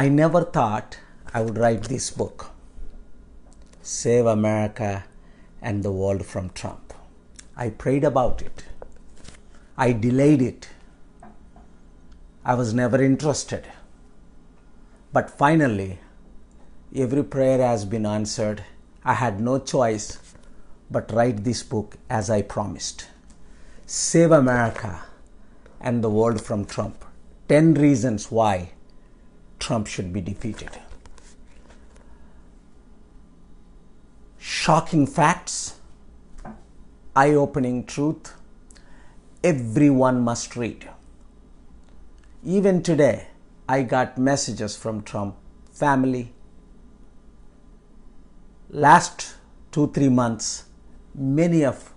I never thought I would write this book, Save America and the World from Trump. I prayed about it. I delayed it. I was never interested. But finally, every prayer has been answered. I had no choice but write this book as I promised. Save America and the World from Trump. 10 reasons why Trump should be defeated. Shocking facts, eye opening truth, everyone must read. Even today, I got messages from Trump family. Last two, three months, many of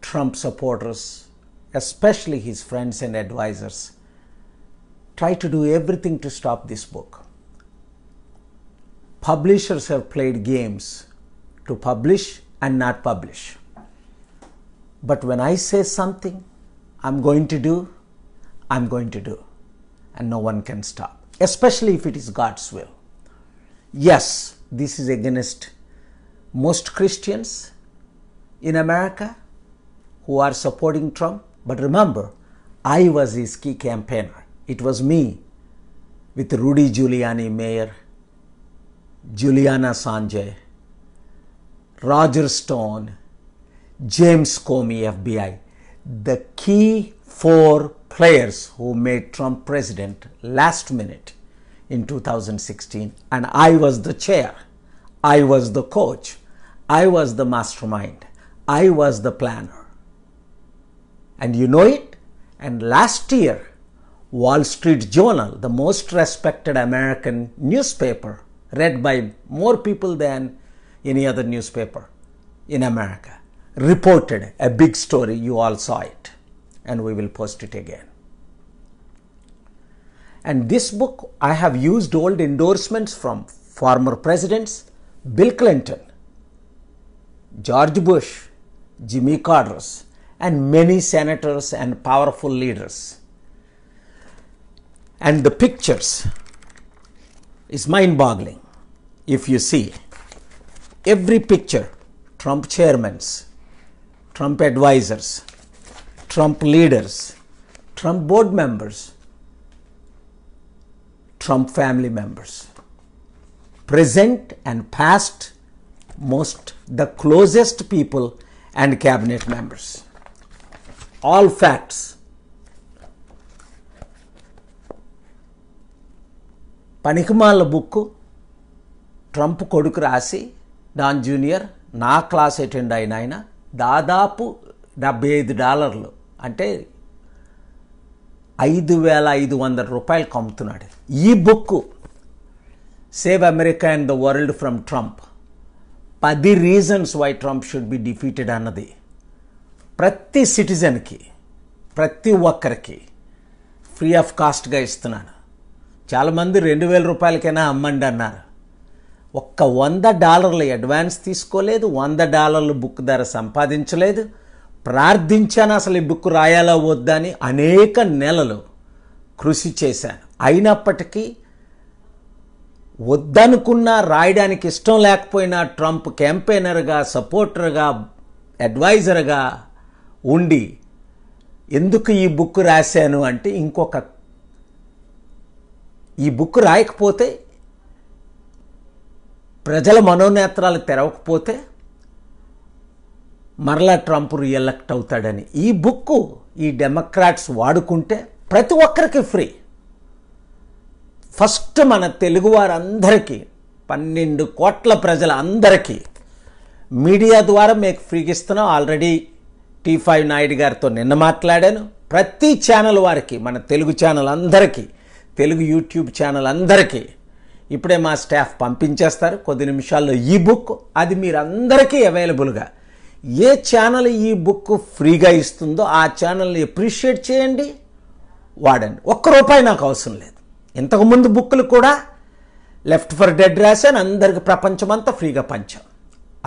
Trump supporters, especially his friends and advisors, try to do everything to stop this book. Publishers have played games to publish and not publish. But when I say something, I'm going to do, I'm going to do. And no one can stop, especially if it is God's will. Yes, this is against most Christians in America who are supporting Trump. But remember, I was his key campaigner. It was me with Rudy Giuliani, Mayor, Juliana Sanjay, Roger Stone, James Comey, FBI. The key four players who made Trump president last minute in 2016. And I was the chair, I was the coach, I was the mastermind, I was the planner. And you know it? And last year, Wall Street Journal, the most respected American newspaper, read by more people than any other newspaper in America, reported a big story. You all saw it, and we will post it again. And this book, I have used old endorsements from former presidents Bill Clinton, George Bush, Jimmy Carter, and many senators and powerful leaders and the pictures is mind boggling if you see every picture Trump chairmans, Trump advisors, Trump leaders, Trump board members, Trump family members, present and past, most the closest people and cabinet members. All facts పనికిమాల book Trump కొడుకు రాసి Don Junior నా class attend అయిన ఆయన దాదాపు డెబ్బై ఐదు డాలర్లు అంటే ఐదు వేల ఐదు వందల రూపాయలకు అమ్ముతున్నాడు ఈ book save America and the world from Trump పది reasons why Trump should be defeated అన్నది ప్రతి సిటిజన్కి ప్రతి ఒక్కరికి ఫ్రీ ఆఫ్ కాస్ట్గా ఇస్తున్నాను చాలామంది రెండు వేల రూపాయలకైనా అమ్మండి అన్నారు ఒక్క వంద డాలర్లు అడ్వాన్స్ తీసుకోలేదు వంద డాలర్లు బుక్ ధర సంపాదించలేదు ప్రార్థించాను అసలు ఈ బుక్ రాయాలా వద్దా అని అనేక నెలలు కృషి చేశాను అయినప్పటికీ వద్దనుకున్నా రాయడానికి ఇష్టం లేకపోయినా ట్రంప్ క్యాంపెయినర్గా సపోర్టర్గా అడ్వైజర్గా ఉండి ఎందుకు ఈ బుక్ రాశాను అంటే ఇంకొక ఈ బుక్ రాయకపోతే ప్రజల మనోనేత్రాలు తెరవకపోతే మరలా ట్రంప్ రీఎలెక్ట్ అవుతాడని ఈ బుక్ ఈ డెమోక్రాట్స్ వాడుకుంటే ప్రతి ఒక్కరికి ఫ్రీ ఫస్ట్ మన తెలుగు వారందరికీ పన్నెండు కోట్ల ప్రజల అందరికీ మీడియా ద్వారా మీకు ఫ్రీ ఇస్తున్నాం ఆల్రెడీ టీ ఫైవ్ నాయుడు గారితో నిన్న మాట్లాడాను ప్రతి ఛానల్ వారికి మన తెలుగు ఛానల్ అందరికీ తెలుగు యూట్యూబ్ ఛానల్ అందరికీ ఇప్పుడే మా స్టాఫ్ పంపించేస్తారు కొద్ది నిమిషాల్లో ఈ బుక్ అది మీరందరికీ అవైలబుల్గా ఏ ఛానల్ ఈ బుక్ ఫ్రీగా ఇస్తుందో ఆ ఛానల్ని ఎప్రిషియేట్ చేయండి వాడండి ఒక్క రూపాయి నాకు అవసరం లేదు ఇంతకుముందు బుక్లు కూడా లెఫ్ట్ ఫర్ డెడ్ రాశాను అందరికి ప్రపంచమంతా ఫ్రీగా పంచాం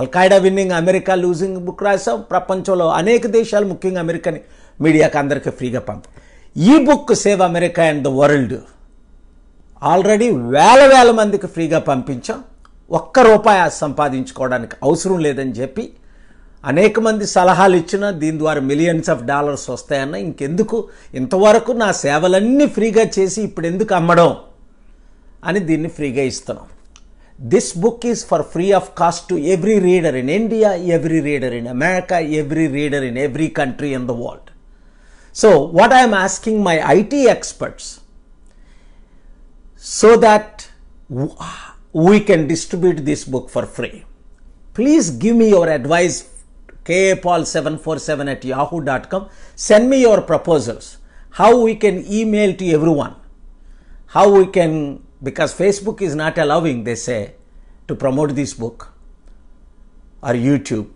Al Qaeda winning America losing book రాసాం ప్రపంచంలో అనేక దేశాలు ముఖ్యంగా అమెరికాని మీడియాకి అందరికీ ఫ్రీగా పంపాం ఈ book save America and the world already వేల వేల మందికి ఫ్రీగా పంపించాం ఒక్క రూపాయి సంపాదించుకోవడానికి అవసరం లేదని చెప్పి అనేక మంది సలహాలు ఇచ్చినా దీని ద్వారా మిలియన్స్ ఆఫ్ డాలర్స్ వస్తాయన్న ఇంకెందుకు ఇంతవరకు నా సేవలన్నీ ఫ్రీగా చేసి ఇప్పుడు ఎందుకు అమ్మడం అని దీన్ని ఫ్రీగా ఇస్తున్నాం this book is for free of cost to every reader in India every reader in America every reader in every country in the world so what I'm asking my IT experts so that we can distribute this book for free. Please give me your advice kapaul747 at yahoo.com. Send me your proposals. How we can email to everyone. How we can, because Facebook is not allowing, they say, to promote this book or YouTube.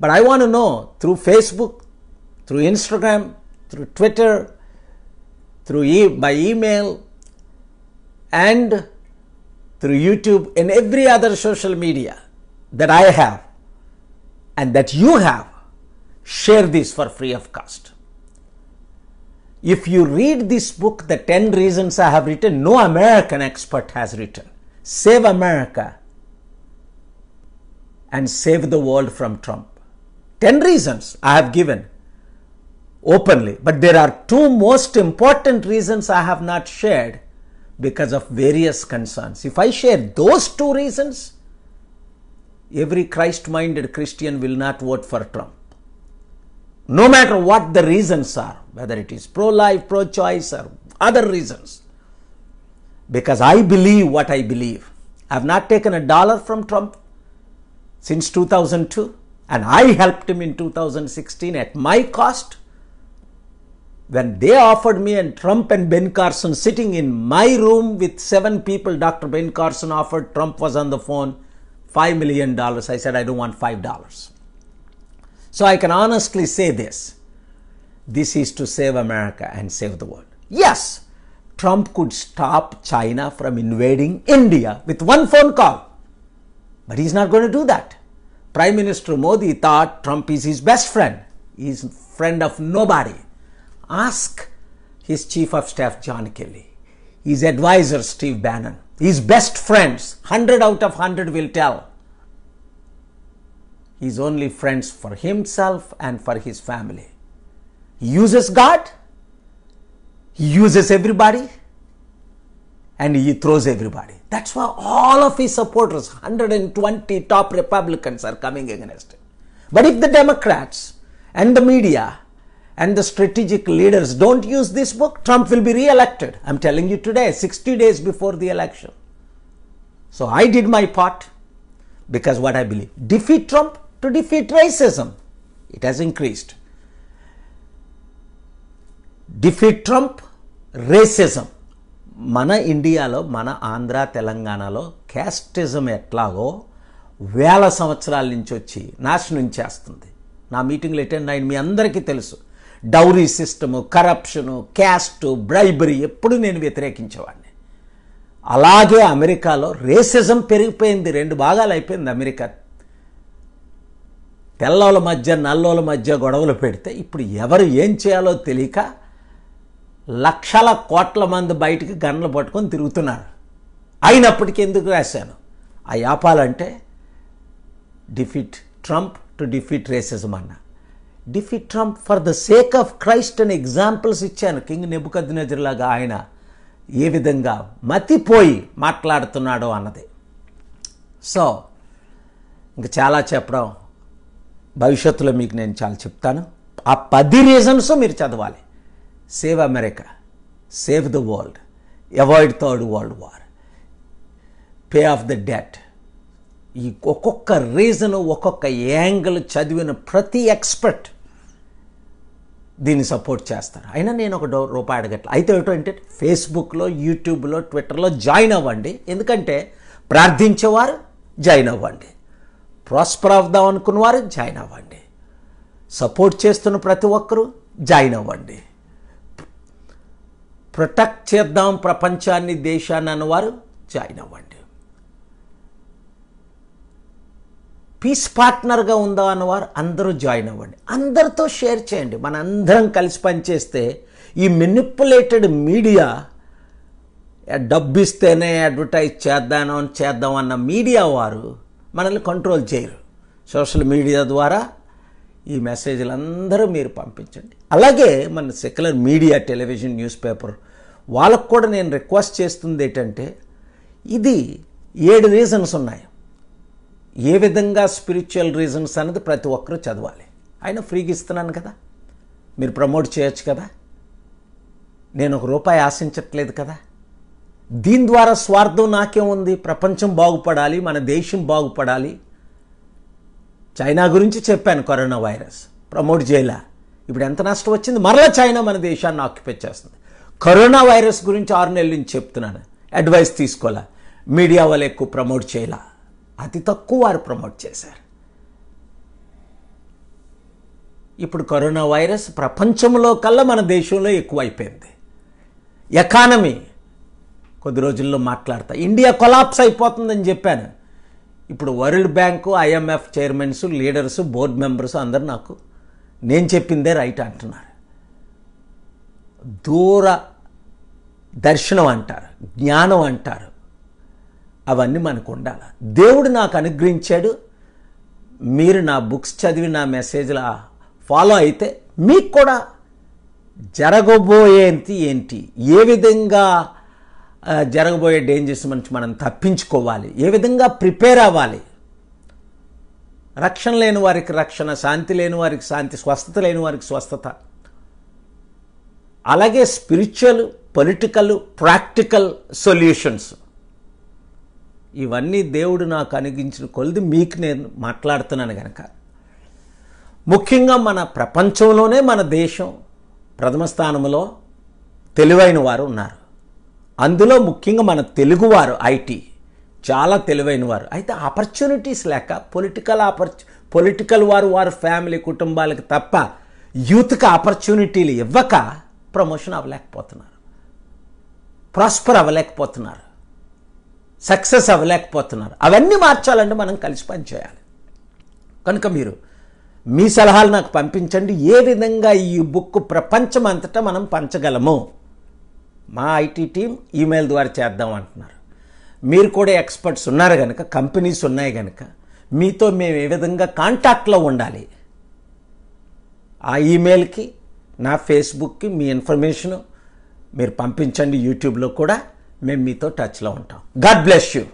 But I want to know through Facebook, through Instagram, through Twitter, through e- by email, and through YouTube and every other social media that I have and that you have, share this for free of cost. If you read this book, The 10 Reasons I Have Written, no American expert has written. Save America and save the world from Trump. 10 reasons I have given openly, but there are two most important reasons I have not shared because of various concerns. If I share those two reasons, every Christ minded Christian will not vote for Trump. No matter what the reasons are, whether it is pro life, pro choice, or other reasons. Because I believe what I believe. I have not taken a dollar from Trump since 2002, and I helped him in 2016 at my cost when they offered me and Trump and Ben Carson sitting in my room with seven people, Dr. Ben Carson offered, Trump was on the phone, $5 million. I said, I don't want $5. So I can honestly say this. This is to save America and save the world. Yes, Trump could stop China from invading India with one phone call, but he's not going to do that. Prime Minister Modi thought Trump is his best friend. He's friend of nobody. Ask his Chief of Staff, John Kelly, his advisor, Steve Bannon, his best friends, 100 out of 100 will tell. He's only friends for himself and for his family. He uses God, he uses everybody, and he throws everybody. That's why all of his supporters, 120 top Republicans, are coming against him. But if the Democrats and the media and the strategic leaders don't use this book, Trump will be re-elected. I'm telling you today, 60 days before the election. So I did my part because what I believe, defeat Trump to defeat racism. It has increased. Defeat Trump racism మన ఇండియాలో మన ఆంధ్ర తెలంగాణలో casteism ఎట్లాగో వేల సంవత్సరాల నుంచి వచ్చి నాశనం చేస్తుంది నా మీటింగ్లు అటెండ్ అయిన మీ అందరికీ తెలుసు dowry system corruption caste bribery ఎప్పుడు నేను వ్యతిరేకించేవాడిని అలాగే అమెరికాలో రేసిజం పెరిగిపోయింది రెండు భాగాలు అయిపోయింది అమెరికా తెల్లోల మధ్య నల్లోల మధ్య గొడవలు పెడితే ఇప్పుడు ఎవరు ఏం చేయాలో తెలియక లక్షల కోట్ల మంది బయటికి గన్లు పట్టుకొని తిరుగుతున్నారు అయినప్పటికీ ఎందుకు రాశాను ఆ యాపాలంటే defeat Trump to defeat racism అన్నా defeat Trump for the sake of Christ అని ఎగ్జాంపుల్స్ ఇచ్చాను కింగ్ లాగా ఆయన ఏ విధంగా మతిపోయి మాట్లాడుతున్నాడో అన్నది సో ఇంక చాలా చెప్పడం భవిష్యత్తులో మీకు నేను చాలా చెప్తాను ఆ పది రీజన్స్ మీరు చదవాలి save America save the world avoid third world war pay off the debt ఈ ఒక్కొక్క రీజను ఒక్కొక్క యాంగిల్ చదివిన ప్రతి ఎక్స్పర్ట్ దీన్ని సపోర్ట్ చేస్తారు అయినా నేను ఒక రూపాయి అడగట్లే అయితే ఏంటంటే ఫేస్బుక్లో యూట్యూబ్లో ట్విట్టర్లో జాయిన్ అవ్వండి ఎందుకంటే ప్రార్థించేవారు జాయిన్ అవ్వండి ప్రాస్పర్ అవుదాం అనుకున్నవారు జాయిన్ అవ్వండి సపోర్ట్ చేస్తున్న ప్రతి ఒక్కరూ జాయిన్ అవ్వండి ప్రొటెక్ట్ చేద్దాం ప్రపంచాన్ని దేశాన్ని అన్నవారు జాయిన్ అవ్వండి పీస్ పార్ట్నర్గా ఉందా అన్నవారు అందరూ జాయిన్ అవ్వండి అందరితో షేర్ చేయండి మన అందరం కలిసి పనిచేస్తే ఈ మెనిపులేటెడ్ మీడియా డబ్బిస్తేనే అడ్వర్టైజ్ చేద్దాను అని చేద్దాం అన్న మీడియా వారు మనల్ని కంట్రోల్ చేయరు సోషల్ మీడియా ద్వారా ఈ మెసేజ్లు అందరూ మీరు పంపించండి అలాగే మన secular media television news paper వాళ్ళకు కూడా నేను రిక్వెస్ట్ చేస్తుంది ఏంటంటే ఇది ఏడు రీజన్స్ ఉన్నాయి ఏ విధంగా స్పిరిచువల్ రీజన్స్ అనేది ప్రతి ఒక్కరూ చదవాలి అయినా ఫ్రీగా ఇస్తున్నాను కదా మీరు ప్రమోట్ చేయొచ్చు కదా నేను ఒక రూపాయి ఆశించట్లేదు కదా దీని ద్వారా స్వార్థం నాకేముంది ప్రపంచం బాగుపడాలి మన దేశం బాగుపడాలి చైనా గురించి చెప్పాను కరోనా వైరస్ ప్రమోట్ చేయలే ఇప్పుడు ఎంత నష్టం వచ్చింది మరలా చైనా మన దేశాన్ని ఆక్యుపై చేస్తుంది కరోనా వైరస్ గురించి ఆరు నెలల నుంచి చెప్తున్నాను అడ్వైస్ తీసుకోవాలా మీడియా వాళ్ళు ఎక్కువ ప్రమోట్ చేయాలా అతి తక్కువ వారు ప్రమోట్ చేశారు ఇప్పుడు కరోనా వైరస్ ప్రపంచంలో కల్లా మన దేశంలో ఎక్కువైపోయింది ఎకానమీ కొద్ది రోజుల్లో మాట్లాడతా ఇండియా కొలాప్స్ అయిపోతుందని చెప్పాను ఇప్పుడు world bank IMF chairmans leaders board members అందరు నాకు నేను చెప్పిందే రైట్ అంటున్నారు దూర దర్శనం అంటారు జ్ఞానం అంటారు అవన్నీ మనకు ఉండాలి దేవుడు నాకు అనుగ్రహించాడు మీరు నా బుక్స్ చదివి నా మెసేజ్లా ఫాలో అయితే మీకు కూడా జరగబోయేంటి ఏంటి ఏ విధంగా జరగబోయే డేంజర్స్ నుంచి మనం తప్పించుకోవాలి ఏ విధంగా ప్రిపేర్ అవ్వాలి రక్షణ లేని వారికి రక్షణ శాంతి లేని వారికి శాంతి స్వస్థత లేని వారికి స్వస్థత అలాగే స్పిరిచువల్ పొలిటికల్ ప్రాక్టికల్ సొల్యూషన్స్ ఇవన్నీ దేవుడు నాకు అనుగించిన కొలిది మీకు నేను మాట్లాడుతున్నాను కనుక ముఖ్యంగా మన ప్రపంచంలోనే మన దేశం ప్రథమ స్థానంలో తెలివైన వారు ఉన్నారు అందులో ముఖ్యంగా మన తెలుగువారు ఐటీ చాలా తెలివైన వారు అయితే ఆపర్చునిటీస్ లేక పొలిటికల్ ఆపర్చు పొలిటికల్ వారు వారు ఫ్యామిలీ కుటుంబాలకు తప్ప యూత్కి ఆపర్చునిటీలు ఇవ్వక ప్రమోషన్ అవ్వలేకపోతున్నారు ప్రాస్పర్ అవ్వలేకపోతున్నారు సక్సెస్ అవ్వలేకపోతున్నారు అవన్నీ మార్చాలంటే మనం కలిసి పనిచేయాలి కనుక మీరు మీ సలహాలు నాకు పంపించండి ఏ విధంగా ఈ బుక్ ప్రపంచం అంతటా మనం పంచగలము మా ఐటీ టీం ఈమెయిల్ ద్వారా చేద్దాం అంటున్నారు మీరు కూడా ఎక్స్పర్ట్స్ ఉన్నారు కనుక కంపెనీస్ ఉన్నాయి కనుక మీతో మేము ఏ విధంగా కాంటాక్ట్లో ఉండాలి ఆ ఈమెయిల్కి నా ఫేస్బుక్కి మీ ఇన్ఫర్మేషను మీరు పంపించండి యూట్యూబ్లో కూడా మేము మీతో టచ్లో ఉంటాం గాడ్ బ్లెస్ యూ